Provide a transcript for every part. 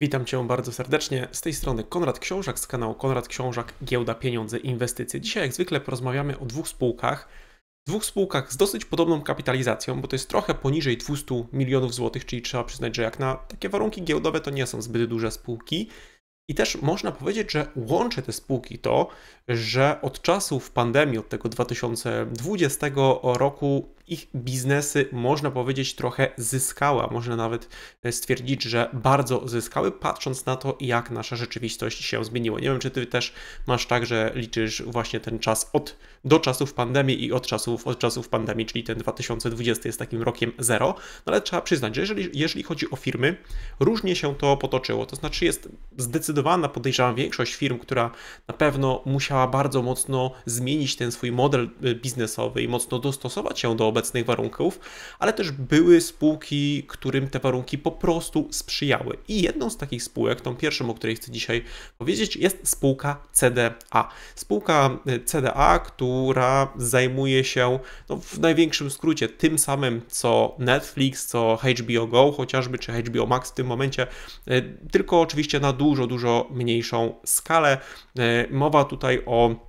Witam Cię bardzo serdecznie. Z tej strony Konrad Książak z kanału Konrad Książak Giełda Pieniądze Inwestycje. Dzisiaj jak zwykle porozmawiamy o dwóch spółkach. Dwóch spółkach z dosyć podobną kapitalizacją, bo to jest trochę poniżej 200 milionów złotych, czyli trzeba przyznać, że jak na takie warunki giełdowe to nie są zbyt duże spółki. I też można powiedzieć, że łączy te spółki to, że od czasów pandemii, od tego 2020 roku ich biznesy, można powiedzieć, trochę zyskały, Można nawet e, stwierdzić, że bardzo zyskały, patrząc na to, jak nasza rzeczywistość się zmieniła. Nie wiem, czy ty też masz tak, że liczysz właśnie ten czas od, do czasów pandemii i od czasów, od czasów pandemii, czyli ten 2020 jest takim rokiem zero, no ale trzeba przyznać, że jeżeli, jeżeli chodzi o firmy, różnie się to potoczyło. To znaczy jest zdecydowana, podejrzewam, większość firm, która na pewno musiała bardzo mocno zmienić ten swój model e, biznesowy i mocno dostosować się do obecnych warunków, ale też były spółki, którym te warunki po prostu sprzyjały. I jedną z takich spółek, tą pierwszą, o której chcę dzisiaj powiedzieć, jest spółka CDA. Spółka y, CDA, która zajmuje się no, w największym skrócie tym samym, co Netflix, co HBO Go chociażby, czy HBO Max w tym momencie, y, tylko oczywiście na dużo, dużo mniejszą skalę. Y, mowa tutaj o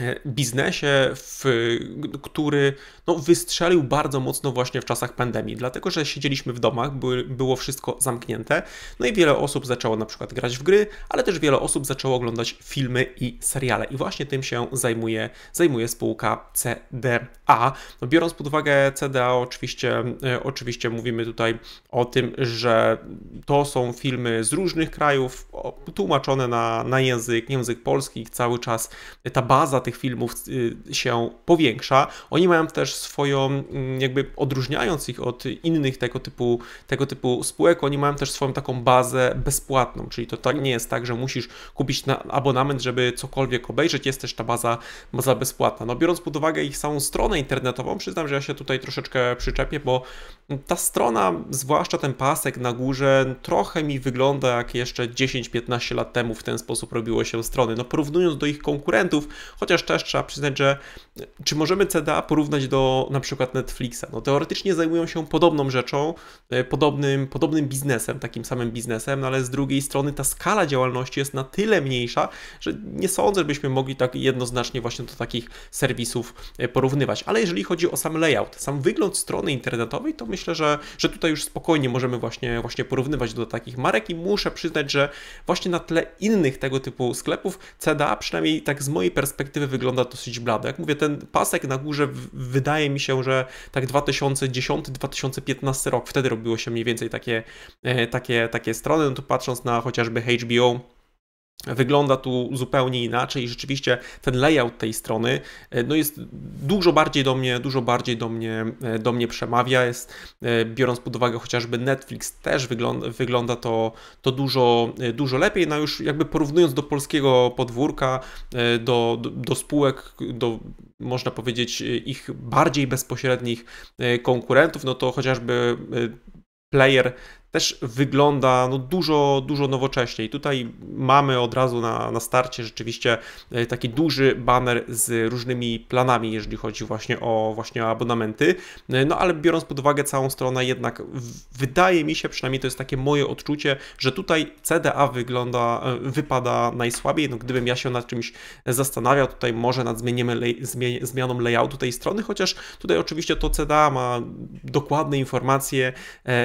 E, biznesie, w, który no, wystrzelił bardzo mocno właśnie w czasach pandemii, dlatego że siedzieliśmy w domach, by, było wszystko zamknięte, no i wiele osób zaczęło na przykład grać w gry, ale też wiele osób zaczęło oglądać filmy i seriale i właśnie tym się zajmuje, zajmuje spółka CDA. No, biorąc pod uwagę CDA, oczywiście, e, oczywiście mówimy tutaj o tym, że to są filmy z różnych krajów, tłumaczone na, na język, język polski, cały czas ta baza tych filmów y, się powiększa. Oni mają też swoją, mm, jakby odróżniając ich od innych tego typu, tego typu spółek, oni mają też swoją taką bazę bezpłatną, czyli to tak nie jest tak, że musisz kupić abonament, żeby cokolwiek obejrzeć, jest też ta baza, baza bezpłatna. No biorąc pod uwagę ich samą stronę internetową, przyznam, że ja się tutaj troszeczkę przyczepię, bo ta strona, zwłaszcza ten pasek na górze, trochę mi wygląda jak jeszcze 10-15 lat temu w ten sposób robiło się strony. No porównując do ich konkurentów, chociaż też, też trzeba przyznać, że czy możemy CDA porównać do na przykład Netflixa? No teoretycznie zajmują się podobną rzeczą, e, podobnym, podobnym biznesem, takim samym biznesem, no ale z drugiej strony ta skala działalności jest na tyle mniejsza, że nie sądzę, byśmy mogli tak jednoznacznie właśnie do takich serwisów e, porównywać. Ale jeżeli chodzi o sam layout, sam wygląd strony internetowej, to myślę, że, że tutaj już spokojnie możemy właśnie, właśnie porównywać do takich marek i muszę przyznać, że właśnie na tle innych tego typu sklepów CDA, przynajmniej tak z mojej perspektywy, wygląda dosyć blado. Jak mówię, ten ten pasek na górze wydaje mi się, że tak 2010-2015 rok, wtedy robiło się mniej więcej takie, e, takie, takie strony, no tu patrząc na chociażby HBO, Wygląda tu zupełnie inaczej i rzeczywiście ten layout tej strony e, no jest dużo bardziej do mnie, dużo bardziej do mnie, e, do mnie przemawia. Jest, e, biorąc pod uwagę chociażby Netflix, też wygląda, wygląda to, to dużo, dużo lepiej. No już jakby porównując do polskiego podwórka, do, do, do spółek, do można powiedzieć ich bardziej bezpośrednich konkurentów, no to chociażby player też wygląda no, dużo, dużo nowocześniej. Tutaj mamy od razu na, na starcie rzeczywiście e, taki duży banner z różnymi planami, jeżeli chodzi właśnie o, właśnie abonamenty. E, no ale biorąc pod uwagę całą stronę, jednak wydaje mi się, przynajmniej to jest takie moje odczucie, że tutaj CDA wygląda, e, wypada najsłabiej. No, gdybym ja się nad czymś zastanawiał, tutaj może nad lej, zmien, zmianą layoutu tej strony, chociaż tutaj oczywiście to CDA ma dokładne informacje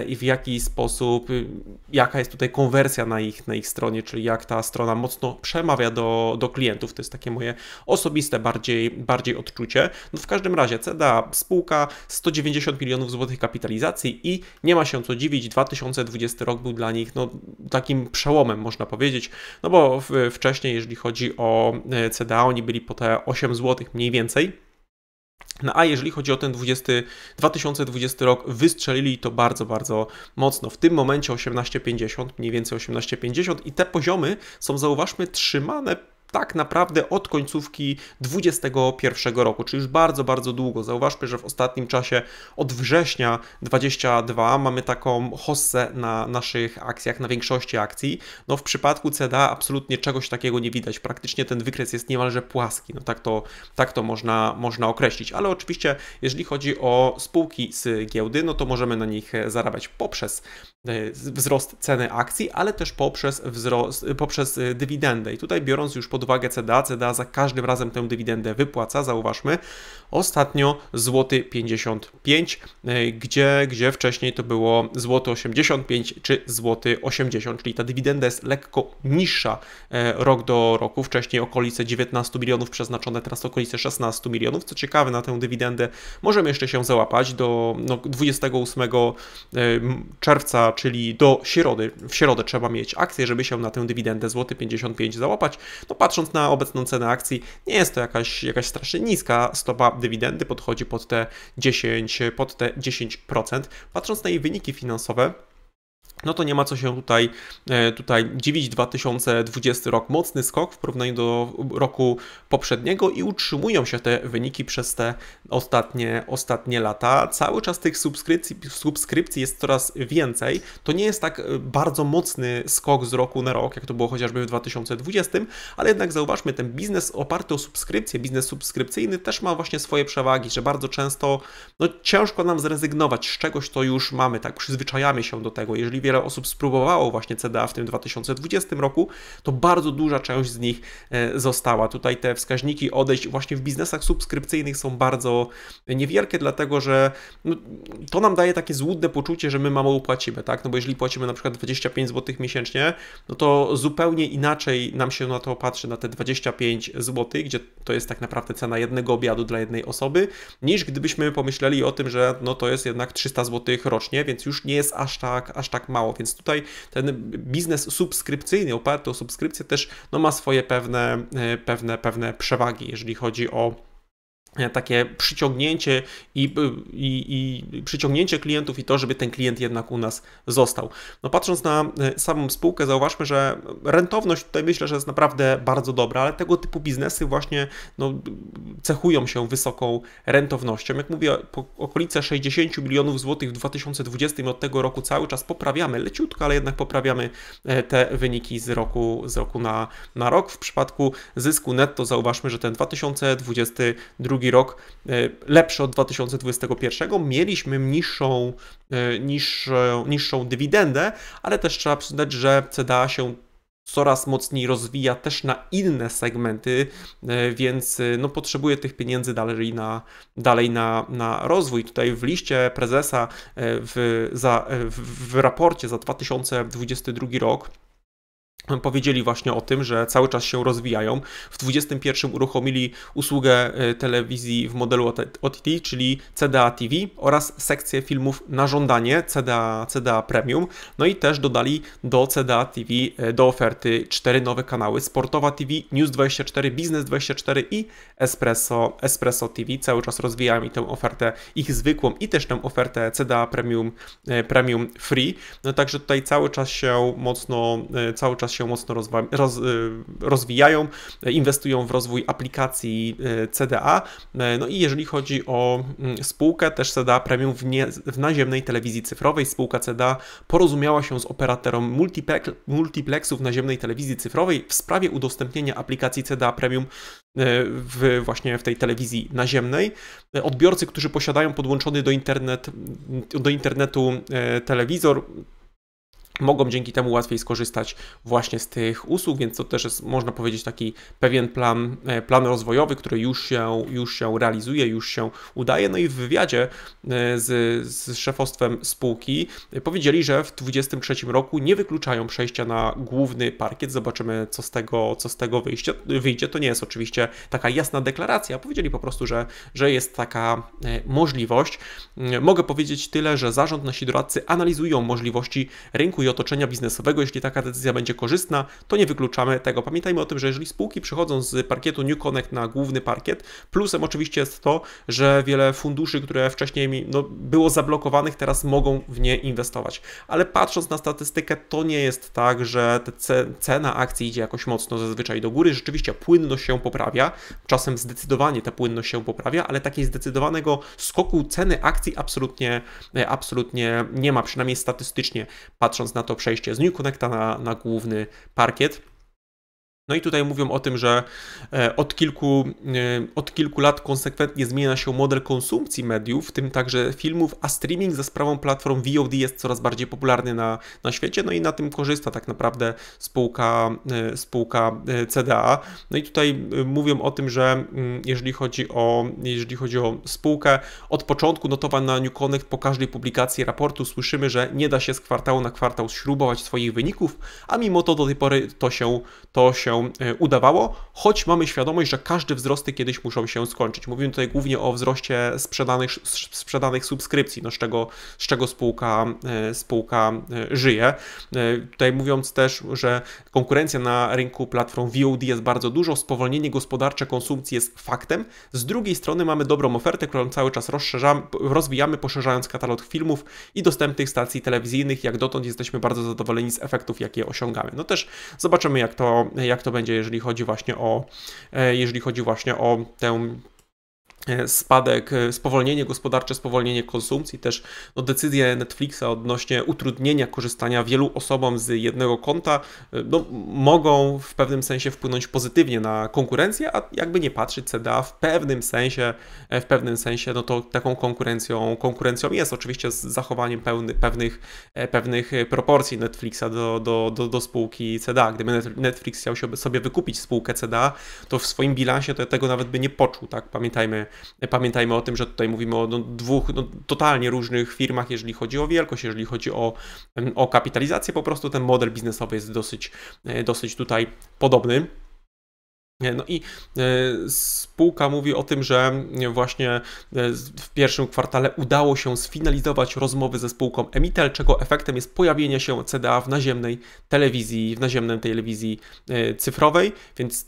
i w jaki sposób sposób, y, jaka jest tutaj konwersja na ich, na ich stronie, czyli jak ta strona mocno przemawia do, do klientów. To jest takie moje osobiste bardziej, bardziej odczucie. No w każdym razie CDA spółka 190 milionów złotych kapitalizacji i nie ma się co dziwić, 2020 rok był dla nich no, takim przełomem, można powiedzieć, no bo wcześniej, jeżeli chodzi o e, CDA, oni byli po te 8 złotych mniej więcej. No a jeżeli chodzi o ten 20, 2020 rok, wystrzelili to bardzo, bardzo mocno. W tym momencie 18,50, mniej więcej 18,50 i te poziomy są, zauważmy, trzymane tak naprawdę od końcówki 2021 roku, czyli już bardzo, bardzo długo. Zauważmy, że w ostatnim czasie od września 22 mamy taką hossę na naszych akcjach, na większości akcji. No w przypadku CDA absolutnie czegoś takiego nie widać. Praktycznie ten wykres jest niemalże płaski. No tak to, tak to można, można określić. Ale oczywiście, jeżeli chodzi o spółki z giełdy, no to możemy na nich zarabiać poprzez E, wzrost ceny akcji, ale też poprzez, wzrost, e, poprzez e, dywidendę. I tutaj biorąc już pod uwagę CDA, CDA za każdym razem tę dywidendę wypłaca, zauważmy, ostatnio złoty 55, gdzie, gdzie wcześniej to było złoty 85 czy złoty 80, czyli ta dywidenda jest lekko niższa rok do roku, wcześniej okolice 19 milionów przeznaczone, teraz okolice 16 milionów. Co ciekawe, na tę dywidendę możemy jeszcze się załapać do no, 28 czerwca czyli do środy, w środę trzeba mieć akcję, żeby się na tę dywidendę złoty 55 załapać. No patrząc na obecną cenę akcji, nie jest to jakaś, jakaś strasznie niska stopa dywidendy, podchodzi pod te 10, pod te 10%. Patrząc na jej wyniki finansowe, no to nie ma co się tutaj, e, tutaj dziwić. 2020 rok mocny skok w porównaniu do roku poprzedniego i utrzymują się te wyniki przez te ostatnie, ostatnie lata. Cały czas tych subskrypcji, subskrypcji jest coraz więcej. To nie jest tak e, bardzo mocny skok z roku na rok, jak to było chociażby w 2020, ale jednak zauważmy, ten biznes oparty o subskrypcję, biznes subskrypcyjny też ma właśnie swoje przewagi, że bardzo często no, ciężko nam zrezygnować z czegoś, co już mamy, tak przyzwyczajamy się do tego. Jeżeli wiesz, wiele osób spróbowało właśnie CDA w tym 2020 roku, to bardzo duża część z nich e, została. Tutaj te wskaźniki odejść właśnie w biznesach subskrypcyjnych są bardzo niewielkie, dlatego że no, to nam daje takie złudne poczucie, że my mało płacimy, tak? No bo jeżeli płacimy na przykład 25 zł miesięcznie, no to zupełnie inaczej nam się na to patrzy, na te 25 zł, gdzie to jest tak naprawdę cena jednego obiadu dla jednej osoby, niż gdybyśmy pomyśleli o tym, że no to jest jednak 300 zł rocznie, więc już nie jest aż tak, aż tak mało mało, więc tutaj ten biznes subskrypcyjny, oparty o subskrypcję też no, ma swoje pewne, e, pewne, pewne przewagi, jeżeli chodzi o E, takie przyciągnięcie i, e, i, i, przyciągnięcie klientów i to, żeby ten klient jednak u nas został. No patrząc na e, samą spółkę, zauważmy, że rentowność tutaj myślę, że jest naprawdę bardzo dobra, ale tego typu biznesy właśnie no, cechują się wysoką rentownością. Jak mówię, po okolice 60 milionów złotych w 2020 od tego roku cały czas poprawiamy, leciutko, ale jednak poprawiamy te wyniki z roku, z roku na, na rok. W przypadku zysku netto zauważmy, że ten 2022 rok e, lepszy od 2021. Mieliśmy niższą, e, niższą, niższą dywidendę, ale też trzeba przyznać, że CDA się coraz mocniej rozwija też na inne segmenty, e, więc no, potrzebuje tych pieniędzy dalej na, dalej na, na rozwój. Tutaj w liście prezesa w, za, w, w raporcie za 2022 rok powiedzieli właśnie o tym, że cały czas się rozwijają. W 2021 uruchomili usługę y, telewizji w modelu OTT, czyli CDA TV oraz sekcję filmów na żądanie CDA, CDA Premium. No i też dodali do CDA TV y, do oferty cztery nowe kanały: Sportowa TV, News24, Biznes24 i Espresso, Espresso TV. Cały czas rozwijają i tę ofertę ich zwykłą i też tę ofertę CDA Premium, y, Premium Free. No także tutaj cały czas się mocno, cały czas się mocno rozwa- roz, y, rozwijają, inwestują w rozwój aplikacji y, CDA. E, no i jeżeli chodzi o mm, spółkę, też CDA Premium w, nie, w naziemnej telewizji cyfrowej, spółka CDA porozumiała się z operatorem multiplexów naziemnej telewizji cyfrowej w sprawie udostępnienia aplikacji CDA Premium e, w, właśnie w tej telewizji naziemnej. E, odbiorcy, którzy posiadają podłączony do, internet, do internetu telewizor, mogą dzięki temu łatwiej skorzystać właśnie z tych usług, więc to też jest, można powiedzieć, taki pewien plan, e, plan rozwojowy, który już się, już się realizuje, już się udaje. No i w wywiadzie e, z, z szefostwem spółki e, powiedzieli, że w 2023 roku nie wykluczają przejścia na główny parkiet. Zobaczymy, co z tego, co z tego wyjście, wyjdzie. To nie jest oczywiście taka jasna deklaracja. Powiedzieli po prostu, że, że jest taka możliwość. Mogę powiedzieć tyle, że zarząd, nasi doradcy analizują możliwości rynku i otoczenia biznesowego, jeśli taka decyzja będzie korzystna, to nie wykluczamy tego. Pamiętajmy o tym, że jeżeli spółki przychodzą z parkietu New Connect na główny parkiet, plusem oczywiście jest to, że wiele funduszy, które wcześniej no, było zablokowanych, teraz mogą w nie inwestować. Ale patrząc na statystykę, to nie jest tak, że cena akcji idzie jakoś mocno zazwyczaj do góry. Rzeczywiście płynność się poprawia, czasem zdecydowanie ta płynność się poprawia, ale takiej zdecydowanego skoku ceny akcji absolutnie, e, absolutnie nie ma, przynajmniej statystycznie patrząc na to przejście z New Connecta na, na główny parkiet. No i tutaj mówią o tym, że e, od kilku, e, od kilku lat konsekwentnie zmienia się model konsumpcji mediów, w tym także filmów, a streaming za sprawą platform VOD jest coraz bardziej popularny na, na świecie, no i na tym korzysta tak naprawdę spółka, e, spółka CDA. No i tutaj mówią o tym, że mm, jeżeli chodzi o, jeżeli chodzi o spółkę, od początku notowana na New Connect po każdej publikacji raportu słyszymy, że nie da się z kwartału na kwartał śrubować swoich wyników, a mimo to do tej pory to się, to się E, udawało, choć mamy świadomość, że każdy wzrosty kiedyś muszą się skończyć. Mówimy tutaj głównie o wzroście sprzedanych, sprzedanych subskrypcji, no z, czego, z czego spółka, e, spółka e, żyje. Tutaj mówiąc też, że konkurencja na rynku platform VOD jest bardzo dużo, spowolnienie gospodarcze konsumpcji jest faktem. Z drugiej strony mamy dobrą ofertę, którą cały czas rozszerzamy, rozwijamy, poszerzając katalog filmów i dostępnych stacji telewizyjnych. Jak dotąd jesteśmy bardzo zadowoleni z efektów, jakie osiągamy. No też zobaczymy, jak to, jak to będzie, jeżeli chodzi właśnie o, e, jeżeli chodzi właśnie o tę E, spadek, e, spowolnienie gospodarcze, spowolnienie konsumpcji, też no, decyzje Netflixa odnośnie utrudnienia korzystania wielu osobom z jednego konta e, no, mogą w pewnym sensie wpłynąć pozytywnie na konkurencję, a jakby nie patrzeć CDA w pewnym sensie, w pewnym sensie no to taką konkurencją, konkurencją jest, oczywiście z zachowaniem pełny, pewnych, pewnych proporcji Netflixa do, do, do, do spółki CDA. Gdyby Netflix chciał sobie wykupić spółkę CDA, to w swoim bilansie to tego nawet by nie poczuł, tak? Pamiętajmy Pamiętajmy o tym, że tutaj mówimy o no, dwóch no, totalnie różnych firmach, jeżeli chodzi o wielkość, jeżeli chodzi o, mm, o kapitalizację. Po prostu ten model biznesowy jest dosyć, e, dosyć tutaj podobny. E, no i e, spółka mówi o tym, że właśnie w pierwszym kwartale udało się sfinalizować rozmowy ze spółką Emitel, czego efektem jest pojawienie się CDA w naziemnej telewizji, w naziemnej telewizji cyfrowej, więc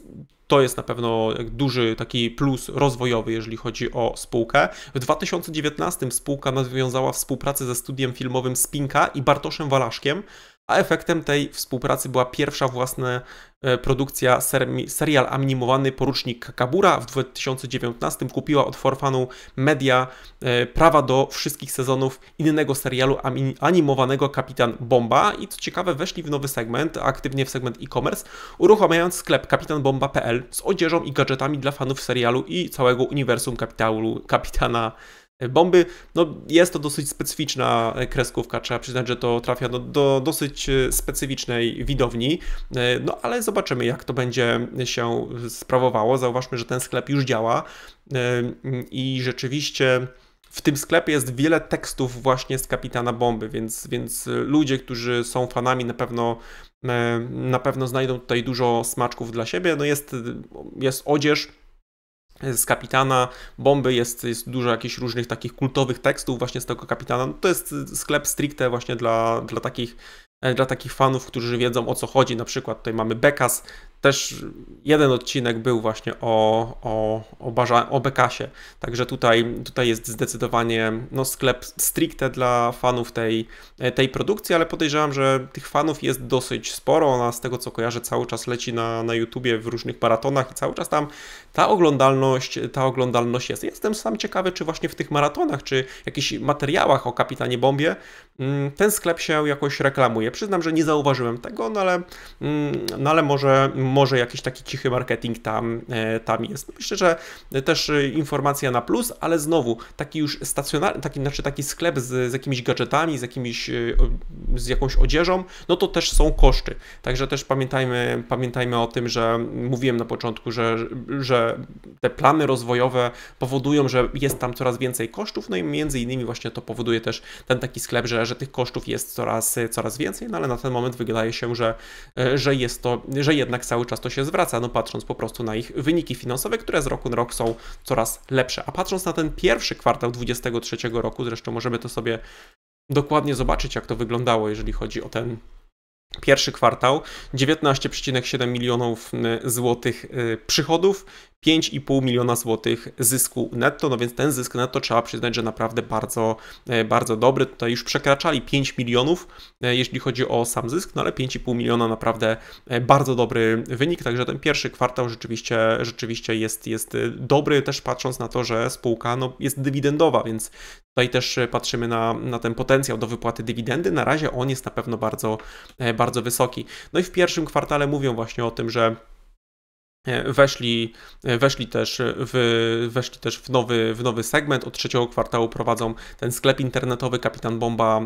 to jest na pewno duży taki plus rozwojowy, jeżeli chodzi o spółkę. W 2019 spółka nawiązała współpracę ze studiem filmowym Spinka i Bartoszem Walaszkiem, a efektem tej współpracy była pierwsza własna e, produkcja serial animowany Porucznik Kabura w 2019 kupiła od Forfanu Media e, prawa do wszystkich sezonów innego serialu animowanego Kapitan Bomba i co ciekawe weszli w nowy segment, aktywnie w segment e-commerce, uruchamiając sklep kapitanbomba.pl z odzieżą i gadżetami dla fanów serialu i całego uniwersum kapitału, kapitana E, bomby, no jest to dosyć specyficzna e, kreskówka, trzeba przyznać, że to trafia do, do, dosyć e, specyficznej widowni, no ale zobaczymy jak to będzie się sprawowało. Zauważmy, że ten sklep już działa i rzeczywiście w tym sklepie jest wiele tekstów właśnie z Kapitana Bomby, więc, więc ludzie, którzy są fanami na pewno na pewno znajdą tutaj dużo smaczków dla siebie. No jest, jest odzież, z kapitana bomby jest, jest dużo jakichś różnych takich kultowych tekstów właśnie z tego kapitana. No to jest y, sklep stricte właśnie dla, dla takich e, dla takich fanów, którzy wiedzą o co chodzi. Na przykład tutaj mamy Bekas, też jeden odcinek był właśnie o, o, o, barza, o Bekasie, także tutaj, tutaj jest zdecydowanie no, sklep stricte dla fanów tej, tej produkcji, ale podejrzewam, że tych fanów jest dosyć sporo. Ona z tego co kojarzę cały czas leci na, na YouTubie w różnych maratonach i cały czas tam ta oglądalność, ta oglądalność jest. Jestem sam ciekawy, czy właśnie w tych maratonach, czy jakichś materiałach o Kapitanie Bombie mm, ten sklep się jakoś reklamuje. Przyznam, że nie zauważyłem tego, no ale, mm, no ale może może jakiś taki cichy marketing tam, e, tam jest. Myślę, że też e, informacja na plus, ale znowu taki już stacjonarny, taki, znaczy taki sklep z, z jakimiś gadżetami, z, jakimiś, e, z jakąś odzieżą, no to też są koszty. Także też pamiętajmy, pamiętajmy o tym, że mówiłem na początku, że, że te plany rozwojowe powodują, że jest tam coraz więcej kosztów, no i między innymi właśnie to powoduje też ten taki sklep, że, że tych kosztów jest coraz, coraz więcej, no ale na ten moment wydaje się, że, że jest to, że jednak sam cały czas to się zwraca, no patrząc po prostu na ich wyniki finansowe, które z roku na rok są coraz lepsze. A patrząc na ten pierwszy kwartał 2023 roku, zresztą możemy to sobie dokładnie zobaczyć, jak to wyglądało, jeżeli chodzi o ten pierwszy kwartał 19,7 milionów y, złotych y, przychodów, 5,5 miliona złotych zysku netto, no więc ten zysk netto trzeba przyznać, że naprawdę bardzo, e, bardzo dobry. Tutaj już przekraczali 5 milionów, e, jeśli chodzi o sam zysk, no ale 5,5 miliona naprawdę e, bardzo dobry wynik, także ten pierwszy kwartał rzeczywiście, rzeczywiście jest, jest dobry, też patrząc na to, że spółka no, jest dywidendowa, więc Tutaj też patrzymy na, na ten potencjał do wypłaty dywidendy. Na razie on jest na pewno bardzo, bardzo wysoki. No i w pierwszym kwartale mówią właśnie o tym, że E, weszli, e, weszli, też w, weszli też w nowy, w nowy segment. Od trzeciego kwartału prowadzą ten sklep internetowy Kapitan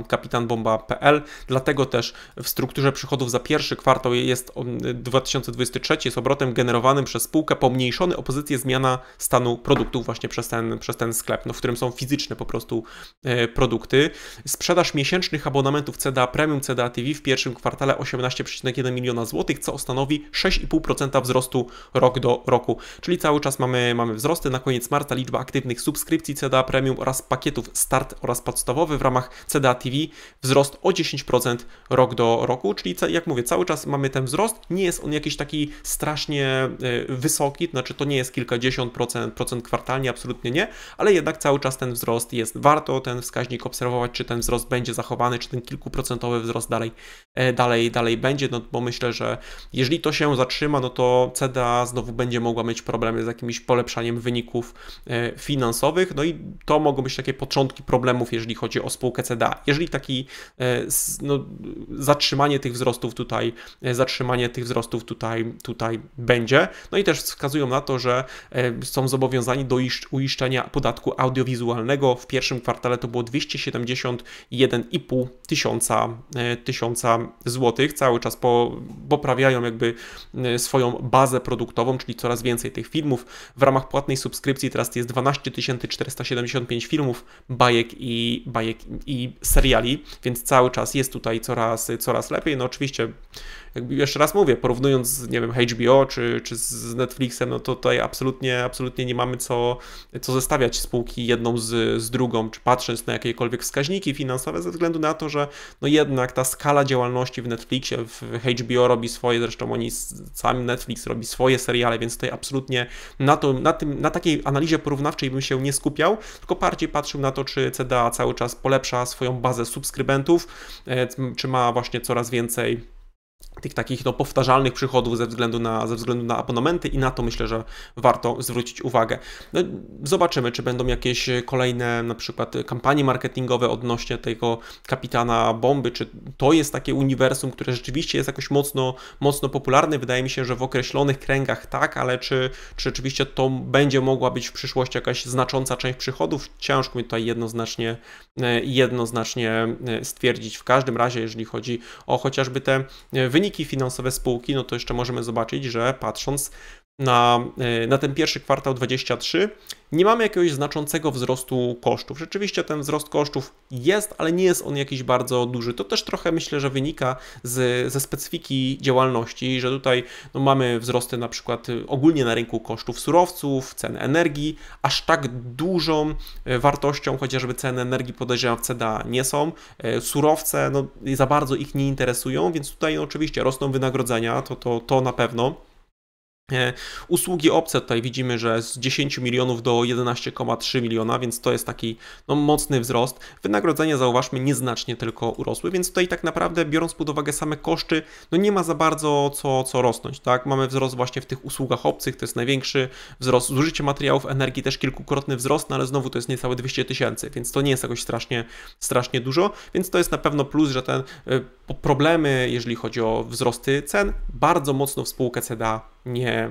kapitanbomba.pl. Dlatego też w strukturze przychodów za pierwszy kwartał jest 2023 e, jest obrotem generowanym przez spółkę pomniejszony o pozycję zmiana stanu produktów właśnie przez ten, przez ten sklep, no, w którym są fizyczne po prostu produkty. Sprzedaż miesięcznych abonamentów CDA Premium, CDA TV w pierwszym kwartale 18,1 miliona złotych, co stanowi 6,5% wzrostu rok do roku. Czyli cały czas mamy, mamy wzrosty. Na koniec marca liczba aktywnych subskrypcji CDA Premium oraz pakietów Start oraz podstawowy w ramach CDA TV wzrost o 10% rok do roku, czyli jak mówię, cały czas mamy ten wzrost. Nie jest on jakiś taki strasznie e, wysoki, znaczy to nie jest kilkadziesiąt procent, procent kwartalnie, absolutnie nie, ale jednak cały czas ten wzrost jest. Warto ten wskaźnik obserwować, czy ten wzrost będzie zachowany, czy ten kilkuprocentowy wzrost dalej, e, dalej, dalej będzie, no bo myślę, że jeżeli to się zatrzyma, no to CDA znowu będzie mogła mieć problemy z jakimś polepszaniem wyników e, finansowych. No i to mogą być takie początki problemów, jeżeli chodzi o spółkę CDA. Jeżeli taki e, no, zatrzymanie tych wzrostów tutaj, e, zatrzymanie tych wzrostów tutaj, tutaj będzie. No i też wskazują na to, że są zobowiązani do uiszczenia podatku audiowizualnego. W pierwszym kwartale to było 271,5 tysiąca, tysiąca złotych. Cały czas poprawiają jakby swoją bazę produkcyjną produktową, czyli coraz więcej tych filmów. W ramach płatnej subskrypcji teraz jest 12 475 filmów, bajek i, bajek i seriali, więc cały czas jest tutaj coraz, coraz lepiej. No oczywiście, jakby jeszcze raz mówię, porównując z, nie wiem, HBO czy, czy z Netflixem, no to tutaj absolutnie, absolutnie nie mamy co, co zestawiać spółki jedną z, z drugą, czy patrząc na jakiekolwiek wskaźniki finansowe, ze względu na to, że no jednak ta skala działalności w Netflixie, w HBO robi swoje, zresztą oni, sam Netflix robi swoje seriale, więc tutaj absolutnie na, to, na, tym, na takiej analizie porównawczej bym się nie skupiał, tylko bardziej patrzył na to, czy CDA cały czas polepsza swoją bazę subskrybentów, e, czy ma właśnie coraz więcej tych takich no, powtarzalnych przychodów ze względu, na, ze względu na abonamenty i na to myślę, że warto zwrócić uwagę. No, zobaczymy, czy będą jakieś kolejne na przykład kampanie marketingowe odnośnie tego kapitana bomby, czy to jest takie uniwersum, które rzeczywiście jest jakoś mocno, mocno popularne. Wydaje mi się, że w określonych kręgach tak, ale czy, czy rzeczywiście to będzie mogła być w przyszłości jakaś znacząca część przychodów? Ciężko mi tutaj jednoznacznie, e, jednoznacznie e, stwierdzić. W każdym razie, jeżeli chodzi o chociażby te e, wyniki finansowe spółki, no to jeszcze możemy zobaczyć, że patrząc na, e, na ten pierwszy kwartał 23 nie mamy jakiegoś znaczącego wzrostu kosztów. Rzeczywiście ten wzrost kosztów jest, ale nie jest on jakiś bardzo duży. To też trochę myślę, że wynika z, ze specyfiki działalności, że tutaj no, mamy wzrosty na przykład ogólnie na rynku kosztów surowców, cen energii, aż tak dużą e, wartością chociażby ceny energii podejrzewam w CDA nie są. E, surowce no, za bardzo ich nie interesują, więc tutaj no, oczywiście rosną wynagrodzenia, to, to, to na pewno E, usługi obce tutaj widzimy, że z 10 milionów do 11,3 miliona, więc to jest taki no, mocny wzrost. Wynagrodzenia zauważmy nieznacznie tylko urosły, więc tutaj tak naprawdę biorąc pod uwagę same koszty, no nie ma za bardzo co, co rosnąć. Tak? Mamy wzrost właśnie w tych usługach obcych, to jest największy wzrost. Zużycie materiałów energii też kilkukrotny wzrost, no ale znowu to jest niecałe 200 tysięcy, więc to nie jest jakoś strasznie, strasznie dużo, więc to jest na pewno plus, że te e, problemy, jeżeli chodzi o wzrosty cen, bardzo mocno w spółkę CDA nie, e,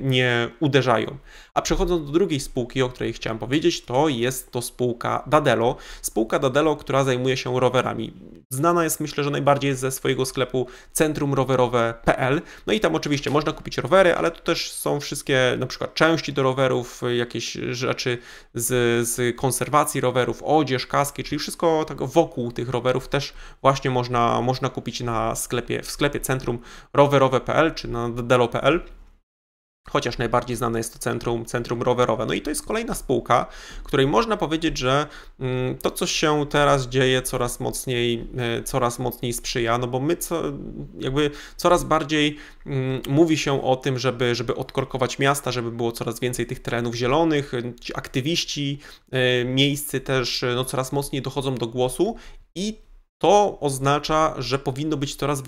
nie uderzają. A przechodząc do drugiej spółki, o której chciałem powiedzieć, to jest to spółka Dadelo. Spółka Dadelo, która zajmuje się rowerami. Znana jest myślę, że najbardziej ze swojego sklepu centrumrowerowe.pl. No i tam oczywiście można kupić rowery, ale to też są wszystkie na przykład części do rowerów, jakieś rzeczy z, z konserwacji rowerów, odzież, kaski, czyli wszystko tak wokół tych rowerów też właśnie można, można kupić na sklepie, w sklepie centrum rowerowe.pl czy na dadelo.pl chociaż najbardziej znane jest to centrum, centrum rowerowe. No i to jest kolejna spółka, której można powiedzieć, że mm, to, co się teraz dzieje, coraz mocniej, e, coraz mocniej sprzyja, no bo my co, jakby coraz bardziej mm, mówi się o tym, żeby, żeby odkorkować miasta, żeby było coraz więcej tych terenów zielonych, ci aktywiści e, miejscy też e, no, coraz mocniej dochodzą do głosu i to oznacza, że powinno być coraz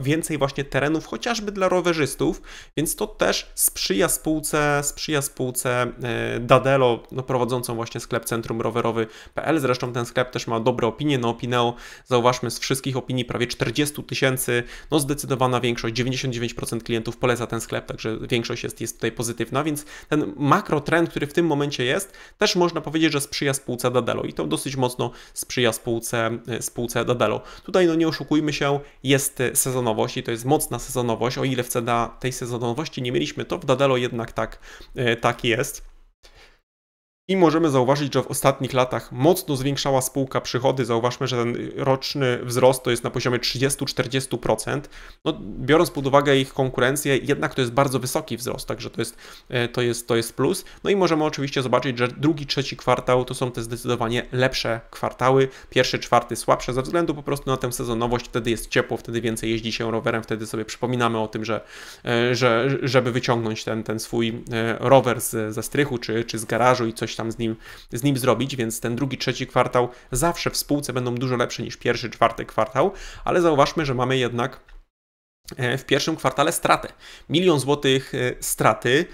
więcej właśnie terenów, chociażby dla rowerzystów, więc to też sprzyja spółce, sprzyja spółce e, Dadelo, no, prowadzącą właśnie sklep Centrum Rowerowy.pl. Zresztą ten sklep też ma dobre opinie na Opineo. Zauważmy, z wszystkich opinii prawie 40 tysięcy, no zdecydowana większość, 99% klientów poleca ten sklep, także większość jest, jest tutaj pozytywna, więc ten makrotrend, który w tym momencie jest, też można powiedzieć, że sprzyja spółce Dadelo i to dosyć mocno sprzyja spółce, spółce spółce Dadelu. Tutaj, no nie oszukujmy się, jest e, sezonowość i to jest mocna sezonowość. O ile w CDA tej sezonowości nie mieliśmy, to w Dadelo jednak tak, e, tak jest. I możemy zauważyć, że w ostatnich latach mocno zwiększała spółka przychody. Zauważmy, że ten roczny wzrost to jest na poziomie 30-40%. No, biorąc pod uwagę ich konkurencję, jednak to jest bardzo wysoki wzrost, także to jest, e, to, jest, to jest plus. No i możemy oczywiście zobaczyć, że drugi, trzeci kwartał to są te zdecydowanie lepsze kwartały. Pierwszy, czwarty słabsze ze względu po prostu na tę sezonowość. Wtedy jest ciepło, wtedy więcej jeździ się rowerem, wtedy sobie przypominamy o tym, że, e, że żeby wyciągnąć ten, ten swój e, rower z, ze strychu czy, czy z garażu i coś tam z nim, z nim zrobić, więc ten drugi, trzeci kwartał zawsze w spółce będą dużo lepsze niż pierwszy, czwarty kwartał, ale zauważmy, że mamy jednak e, w pierwszym kwartale stratę. Milion złotych e, straty.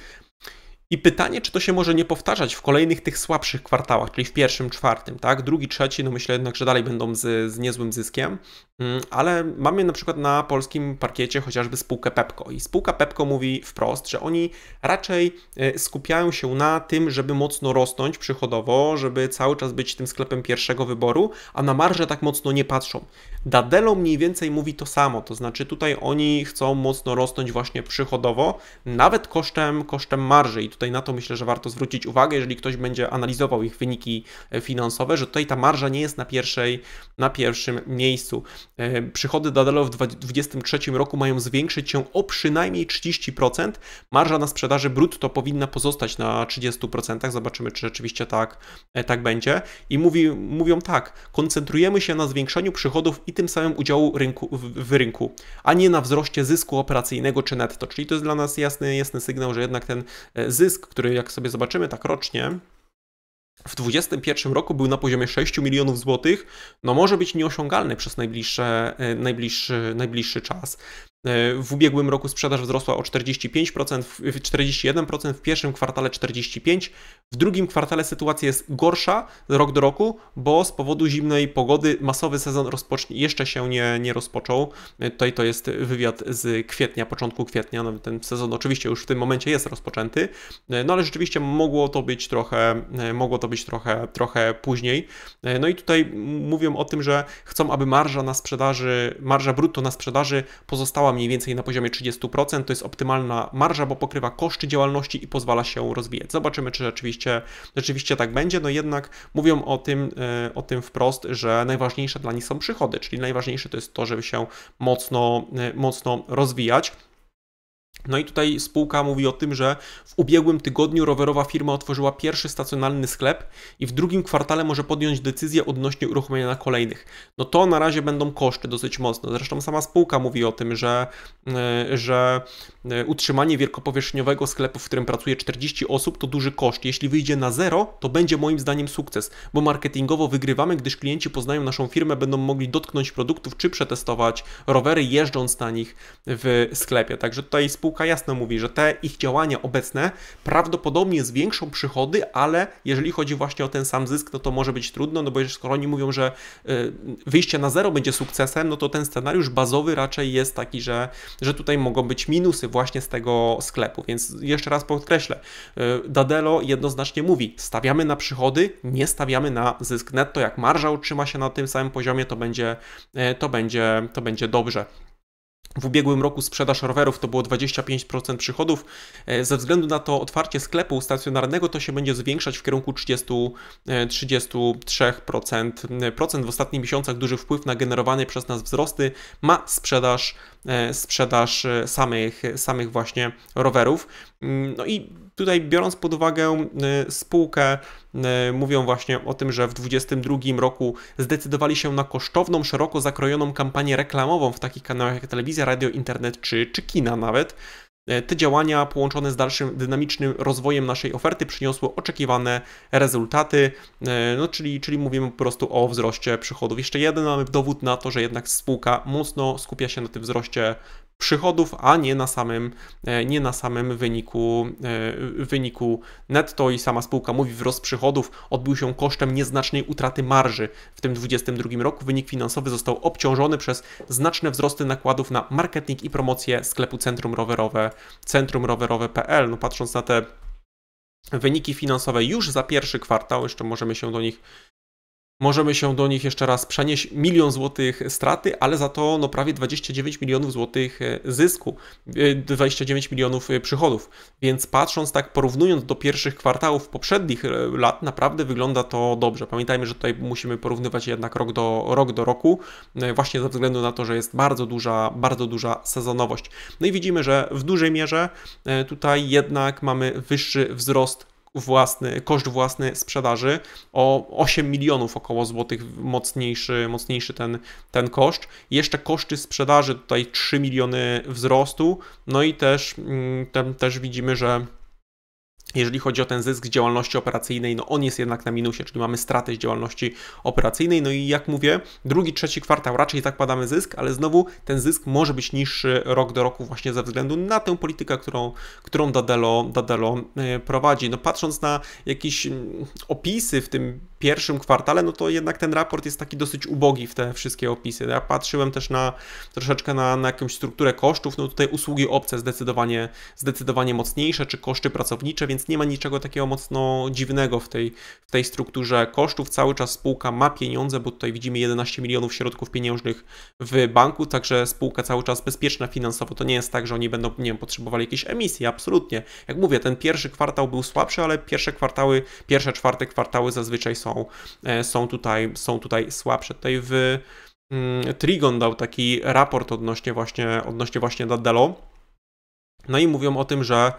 I pytanie, czy to się może nie powtarzać w kolejnych tych słabszych kwartałach, czyli w pierwszym, czwartym, tak? Drugi, trzeci, no myślę jednak, że dalej będą z, z niezłym zyskiem, mm, ale mamy na przykład na polskim parkiecie chociażby spółkę Pepco i spółka Pepco mówi wprost, że oni raczej e, skupiają się na tym, żeby mocno rosnąć przychodowo, żeby cały czas być tym sklepem pierwszego wyboru, a na marżę tak mocno nie patrzą. Dadelo mniej więcej mówi to samo, to znaczy tutaj oni chcą mocno rosnąć właśnie przychodowo, nawet kosztem, kosztem marży i tutaj na to myślę, że warto zwrócić uwagę, jeżeli ktoś będzie analizował ich wyniki e, finansowe, że tutaj ta marża nie jest na, pierwszej, na pierwszym miejscu. E, przychody Dadelo w 2023 roku mają zwiększyć się o przynajmniej 30%, marża na sprzedaży brutto powinna pozostać na 30%, zobaczymy czy rzeczywiście tak, e, tak będzie i mówi, mówią tak, koncentrujemy się na zwiększaniu przychodów i tym samym udziału rynku, w, w, rynku, a nie na wzroście zysku operacyjnego czy netto. Czyli to jest dla nas jasny, jasny sygnał, że jednak ten e, zysk, który jak sobie zobaczymy tak rocznie, w 2021 roku był na poziomie 6 milionów złotych, no może być nieosiągalny przez najbliższe, e, najbliższy, najbliższy czas. E, w ubiegłym roku sprzedaż wzrosła o 45%, 41%, w pierwszym kwartale 45%. W drugim kwartale sytuacja jest gorsza rok do roku, bo z powodu zimnej pogody masowy sezon rozpocznie, jeszcze się nie, nie rozpoczął. E, tutaj to jest wywiad z kwietnia, początku kwietnia. No, ten sezon oczywiście już w tym momencie jest rozpoczęty, e, no ale rzeczywiście mogło to być trochę, mogło to być trochę, trochę później. No i tutaj mówią o tym, że chcą, aby marża na sprzedaży, marża brutto na sprzedaży pozostała mniej więcej na poziomie 30%, to jest optymalna marża, bo pokrywa koszty działalności i pozwala się rozwijać. Zobaczymy, czy rzeczywiście, rzeczywiście tak będzie, no jednak mówią o tym, e, o tym wprost, że najważniejsze dla nich są przychody, czyli najważniejsze to jest to, żeby się mocno, e, mocno rozwijać. No i tutaj spółka mówi o tym, że w ubiegłym tygodniu rowerowa firma otworzyła pierwszy stacjonalny sklep i w drugim kwartale może podjąć decyzję odnośnie uruchomienia na kolejnych. No to na razie będą koszty dosyć mocno. Zresztą sama spółka mówi o tym, że, e, że e, utrzymanie wielkopowierzchniowego sklepu, w którym pracuje 40 osób, to duży koszt. Jeśli wyjdzie na zero, to będzie moim zdaniem sukces, bo marketingowo wygrywamy, gdyż klienci poznają naszą firmę, będą mogli dotknąć produktów czy przetestować rowery, jeżdżąc na nich w sklepie. Także tutaj spółka spółka jasno mówi, że te ich działania obecne prawdopodobnie zwiększą przychody, ale jeżeli chodzi właśnie o ten sam zysk, no to może być trudno, no bo skoro oni mówią, że y, wyjście na zero będzie sukcesem, no to ten scenariusz bazowy raczej jest taki, że, że tutaj mogą być minusy właśnie z tego sklepu. Więc jeszcze raz podkreślę, y, Dadelo jednoznacznie mówi, stawiamy na przychody, nie stawiamy na zysk netto. Jak marża utrzyma się na tym samym poziomie, to będzie, y, to będzie, to będzie dobrze. W ubiegłym roku sprzedaż rowerów to było 25% przychodów. E, ze względu na to otwarcie sklepu stacjonarnego to się będzie zwiększać w kierunku 30, 33%. Procent w ostatnich miesiącach duży wpływ na generowane przez nas wzrosty ma sprzedaż, e, sprzedaż e, samych, samych właśnie rowerów. Mm, no i Tutaj biorąc pod uwagę y, spółkę, y, mówią właśnie o tym, że w 2022 roku zdecydowali się na kosztowną, szeroko zakrojoną kampanię reklamową w takich kanałach jak telewizja, radio, internet czy, czy kina nawet. Y, te działania połączone z dalszym dynamicznym rozwojem naszej oferty przyniosły oczekiwane rezultaty, no czyli, czyli mówimy po prostu o wzroście przychodów. Jeszcze jeden mamy dowód na to, że jednak spółka mocno skupia się na tym wzroście przychodów, a nie na samym, e, nie na samym wyniku, e, wyniku netto i sama spółka mówi wzrost przychodów odbył się kosztem nieznacznej utraty marży. W tym 2022 roku wynik finansowy został obciążony przez znaczne wzrosty nakładów na marketing i promocję sklepu Centrum Rowerowe, centrum rowerowe.pl. No patrząc na te wyniki finansowe już za pierwszy kwartał, jeszcze możemy się do nich możemy się do nich jeszcze raz przenieść. Milion złotych straty, ale za to no, prawie 29 milionów złotych e, zysku, 29 e, milionów e, przychodów. Więc patrząc tak, porównując do pierwszych kwartałów poprzednich lat, naprawdę wygląda to dobrze. Pamiętajmy, że tutaj musimy porównywać jednak rok do, rok do roku, właśnie ze względu na to, że jest bardzo duża, bardzo duża sezonowość. No i widzimy, że w dużej mierze tutaj jednak mamy wyższy wzrost własny, koszt własny sprzedaży o 8 milionów około złotych mocniejszy, mocniejszy ten, ten koszt. Jeszcze koszty sprzedaży tutaj 3 miliony wzrostu, no i też, mm, tam, też widzimy, że jeżeli chodzi o ten zysk z działalności operacyjnej, no on jest jednak na minusie, czyli mamy straty z działalności operacyjnej. No i jak mówię, drugi, trzeci kwartał raczej zakładamy zysk, ale znowu ten zysk może być niższy rok do roku właśnie ze względu na tę politykę, którą, którą Dadelo, Dadelo e, prowadzi. No patrząc na jakieś mm, opisy w tym pierwszym kwartale, no to jednak ten raport jest taki dosyć ubogi w te wszystkie opisy. Ja patrzyłem też na troszeczkę na, na jakąś strukturę kosztów, no tutaj usługi obce zdecydowanie, zdecydowanie mocniejsze, czy koszty pracownicze, więc nie ma niczego takiego mocno dziwnego w tej, w tej strukturze kosztów. Cały czas spółka ma pieniądze, bo tutaj widzimy 11 milionów środków pieniężnych w banku, także spółka cały czas bezpieczna finansowo. To nie jest tak, że oni będą, nie wiem, potrzebowali jakiejś emisji, absolutnie. Jak mówię, ten pierwszy kwartał był słabszy, ale pierwsze kwartały, pierwsze czwarte kwartały zazwyczaj są są, e, są, tutaj, są tutaj słabsze. Tutaj w mm, Trigon dał taki raport odnośnie właśnie, odnośnie właśnie Daddalo. No i mówią o tym, że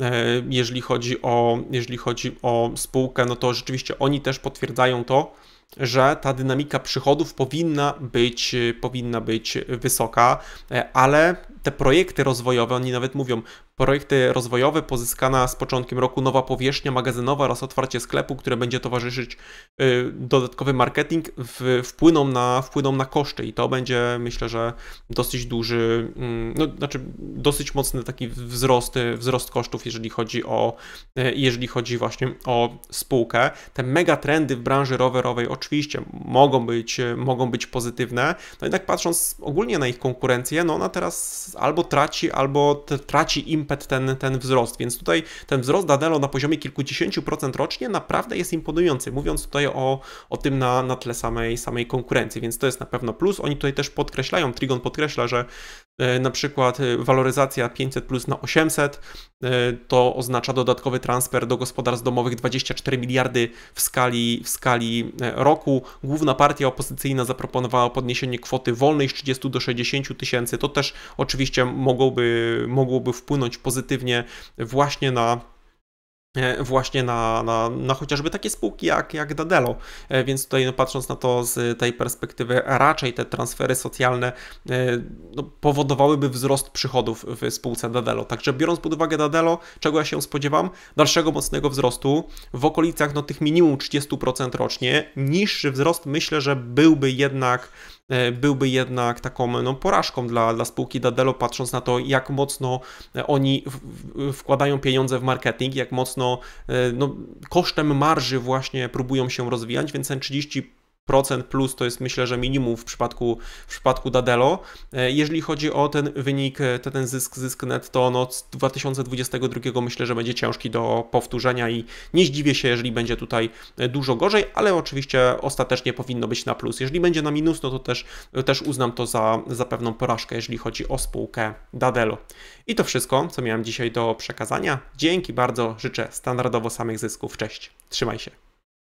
e, jeżeli chodzi o, jeżeli chodzi o spółkę, no to rzeczywiście oni też potwierdzają to, że ta dynamika przychodów powinna być, powinna być wysoka, e, ale te projekty rozwojowe, oni nawet mówią, projekty rozwojowe pozyskana z początkiem roku nowa powierzchnia magazynowa oraz otwarcie sklepu, które będzie towarzyszyć y, dodatkowy marketing, w, wpłyną, na, wpłyną na koszty i to będzie myślę, że dosyć duży, y, no, znaczy dosyć mocny taki wzrost, y, wzrost kosztów, jeżeli chodzi o, y, jeżeli chodzi właśnie o spółkę. Te megatrendy w branży rowerowej oczywiście mogą być, y, mogą być pozytywne, no jednak patrząc ogólnie na ich konkurencję, no ona teraz albo traci, albo traci impet ten, ten wzrost, więc tutaj ten wzrost Danelo na poziomie kilkudziesięciu procent rocznie naprawdę jest imponujący, mówiąc tutaj o, o tym na, na tle samej, samej konkurencji, więc to jest na pewno plus. Oni tutaj też podkreślają, Trigon podkreśla, że E, na przykład e, waloryzacja 500 plus na 800, e, to oznacza dodatkowy transfer do gospodarstw domowych 24 miliardy w skali, w skali roku. Główna partia opozycyjna zaproponowała podniesienie kwoty wolnej z 30 do 60 tysięcy. To też oczywiście mogłoby, mogłoby wpłynąć pozytywnie właśnie na E, właśnie na, na, na, chociażby takie spółki jak, jak Dadelo. E, więc tutaj no, patrząc na to z tej perspektywy, raczej te transfery socjalne e, no, powodowałyby wzrost przychodów w spółce Dadelo. Także biorąc pod uwagę Dadelo, czego ja się spodziewam? Dalszego mocnego wzrostu w okolicach no, tych minimum 30% rocznie. Niższy wzrost myślę, że byłby jednak E, byłby jednak taką no, porażką dla, dla spółki Dadelo, patrząc na to, jak mocno e, oni wkładają pieniądze w marketing, jak mocno e, no, kosztem marży właśnie próbują się rozwijać, więc ten 30 procent plus to jest myślę, że minimum w przypadku, w przypadku Dadelo. E, jeżeli chodzi o ten wynik, e, ten zysk, zysk netto, no 2022 myślę, że będzie ciężki do powtórzenia i nie zdziwię się, jeżeli będzie tutaj e, dużo gorzej, ale oczywiście ostatecznie powinno być na plus. Jeżeli będzie na minus, no to też, też uznam to za, za pewną porażkę, jeżeli chodzi o spółkę Dadelo. I to wszystko, co miałem dzisiaj do przekazania. Dzięki bardzo, życzę standardowo samych zysków. Cześć, trzymaj się.